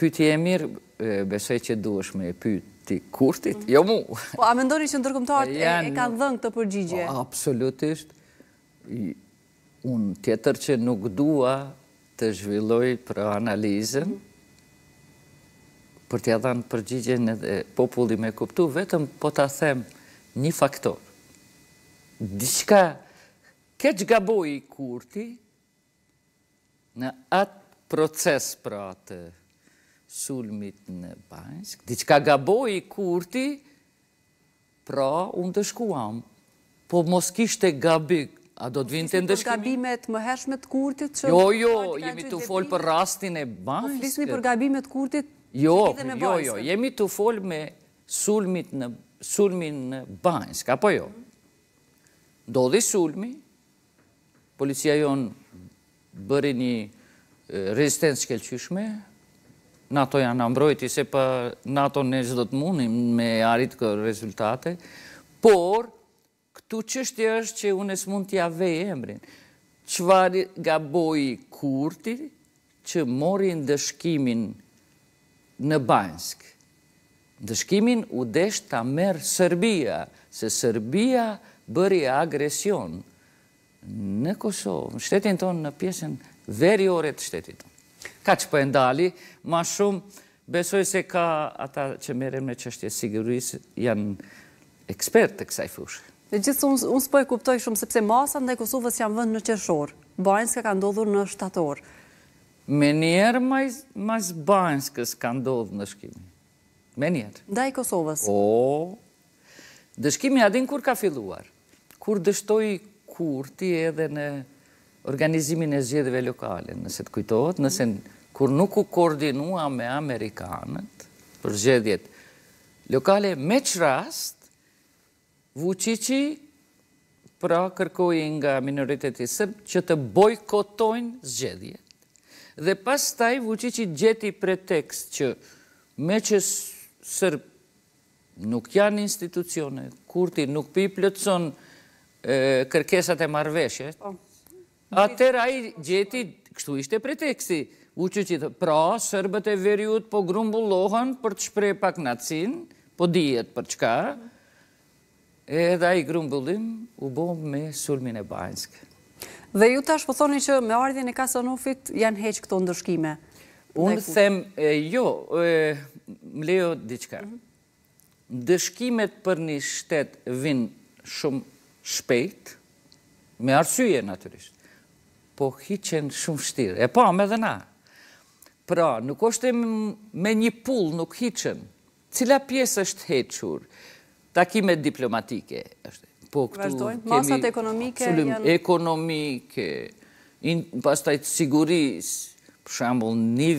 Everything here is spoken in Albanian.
pyti e mirë, besoj që duesh me pyti kurtit, mhm. jo mu. Po, a mendoni që ndërkëmtarët e ka dhënë këtë përgjigje? Po, absolutisht. Unë tjetër që nuk dua të zhvilloj për analizën, për tja dhanë përgjigje në populli me kuptu, vetëm po të them një faktor. Dishka, ke që gaboj i kurti në atë proces pra atë sulmit në Banskë, diqka gaboj i kurti, pra unë të shkuam, po mos kishte e gabik, a do të vindë të ndëshkimi? për gabimet më të kurtit? Jo, jo, jemi të folë për rastin e Banskë. Kështë po, për gabimet kurtit? Jo, jo, jo, jo, jemi të folë me sulmit në Banskë, në Bajnsk, apo jo? Do dhe sulmi, policia jonë bëri një eh, rezistencë këllqyshme, NATO janë ambrojti, se pa NATO në zdo të munim me arit kër rezultate, por këtu qështje është që unës mund t'ja vej e emrin. Qëvar ga boji kurti që morin dëshkimin në Bajnsk? Dëshkimin u desh ta merë Serbia, se Serbia bëri agresion në Kosovë, në shtetin tonë në pjesën veriore të shtetit tonë ka që për po ndali, ma shumë, besoj se ka ata që merem në qështje sigurisë, janë ekspert të kësaj fushë. Dhe gjithë, unë s'po e kuptoj shumë, sepse masan dhe Kosovës janë vënd në qëshorë, bajnës ka ka ndodhur në shtatorë. Me njerë, mas bajnës kësë ka ndodhur në shkimi. Me njerë. Dhe i Kosovës. O, dhe shkimi adin kur ka filluar, kur dështoj kur ti edhe në organizimin e zgjedhjeve lokale, nëse të kujtohet, nëse kur nuk u koordinua me Amerikanët për zgjedhjet lokale, me që rast, Vucici pra kërkoj nga minoriteti sërbë që të bojkotojnë zgjedhjet. Dhe pas taj Vucici gjeti pretekst që me që sërbë nuk janë institucione, kurti nuk pi plëtson kërkesat e marveshe, po. Atër a i gjeti, kështu ishte preteksi, u që që pra, sërbët e veriut po grumbullohën për të shprej pak nacin, po dijet për çka, edhe a i grumbullim u bom me sulmin e bajnësk. Dhe ju tash po thoni që me ardhin e kasanofit janë heqë këto ndërshkime? Unë them, jo, më leo diqka. Mhm. Ndërshkimet për një shtetë vinë shumë shpejt, me arsyje naturisht po hiqen shumë shtirë. E pa, po, me dhe na. Pra, nuk është e me një pull, nuk hiqen. Cila pjesë është hequr? me diplomatike. Po, këtu kemi... Masat ekonomike... Sulim, Ekonomike, in, pastajt sigurisë, për shambull, niv